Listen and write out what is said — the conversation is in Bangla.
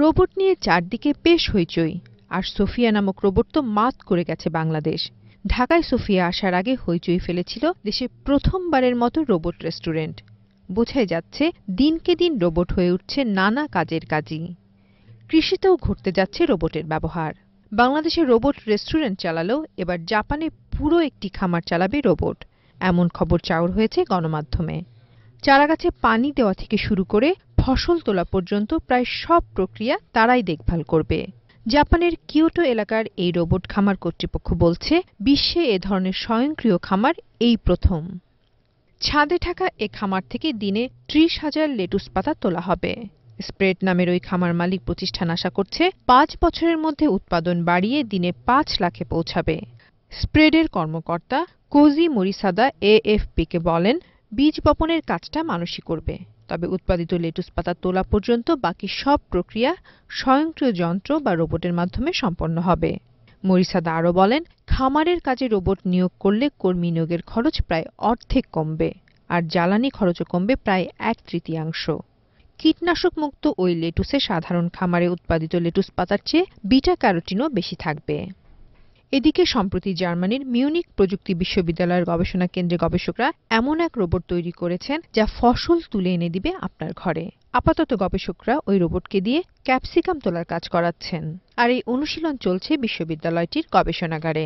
রোবট নিয়ে চারদিকে বেশ হইচই আর সোফিয়া নামক রোবট তো মাত করে গেছে বাংলাদেশ ঢাকায় সোফিয়া আসার আগে হইচই ফেলেছিল দেশে প্রথমবারের মতো রোবট রেস্টুরেন্ট বোঝাই যাচ্ছে দিনকে দিন রোবট হয়ে উঠছে নানা কাজের কাজই কৃষিতেও ঘটতে যাচ্ছে রোবটের ব্যবহার বাংলাদেশে রোবট রেস্টুরেন্ট চালালেও এবার জাপানে পুরো একটি খামার চালাবে রোবট এমন খবর চাউর হয়েছে গণমাধ্যমে চারাগাছে পানি দেওয়া থেকে শুরু করে ফসল তোলা পর্যন্ত প্রায় সব প্রক্রিয়া তারাই দেখভাল করবে জাপানের কিয়োটো এলাকার এই রোবট খামার কর্তৃপক্ষ বলছে বিশ্বে এ ধরনের স্বয়ংক্রিয় খামার এই প্রথম ছাদে ঢাকা এ খামার থেকে দিনে ত্রিশ হাজার লেটুস পাতা তোলা হবে স্প্রেড নামের ওই খামার মালিক প্রতিষ্ঠান আশা করছে পাঁচ বছরের মধ্যে উৎপাদন বাড়িয়ে দিনে পাঁচ লাখে পৌঁছাবে স্প্রেডের কর্মকর্তা কোজি মরিসাদা এএফপিকে বলেন বীজ বপনের কাজটা মানুষই করবে তবে উৎপাদিত লেটুস পাতা তোলা পর্যন্ত বাকি সব প্রক্রিয়া স্বয়ংক্রিয় যন্ত্র বা রোবটের মাধ্যমে সম্পন্ন হবে মরিসাদা আরও বলেন খামারের কাজে রোবট নিয়োগ করলে কর্মী নিয়োগের খরচ প্রায় অর্ধেক কমবে আর জ্বালানি খরচও কমবে প্রায় এক তৃতীয়াংশ কীটনাশক মুক্ত ওই লেটুসে সাধারণ খামারে উৎপাদিত লেটুস পাতার চেয়ে বিটা ক্যারোটিনও বেশি থাকবে এদিকে সম্প্রতি জার্মানির মিউনিক প্রযুক্তি বিশ্ববিদ্যালয়ের গবেষণা কেন্দ্রে গবেষকরা এমন এক রোবট তৈরি করেছেন যা ফসল তুলে এনে দিবে আপনার ঘরে আপাতত গবেষকরা ওই রোবটকে দিয়ে ক্যাপসিকাম তোলার কাজ করাচ্ছেন আর এই অনুশীলন চলছে বিশ্ববিদ্যালয়টির গবেষণাগারে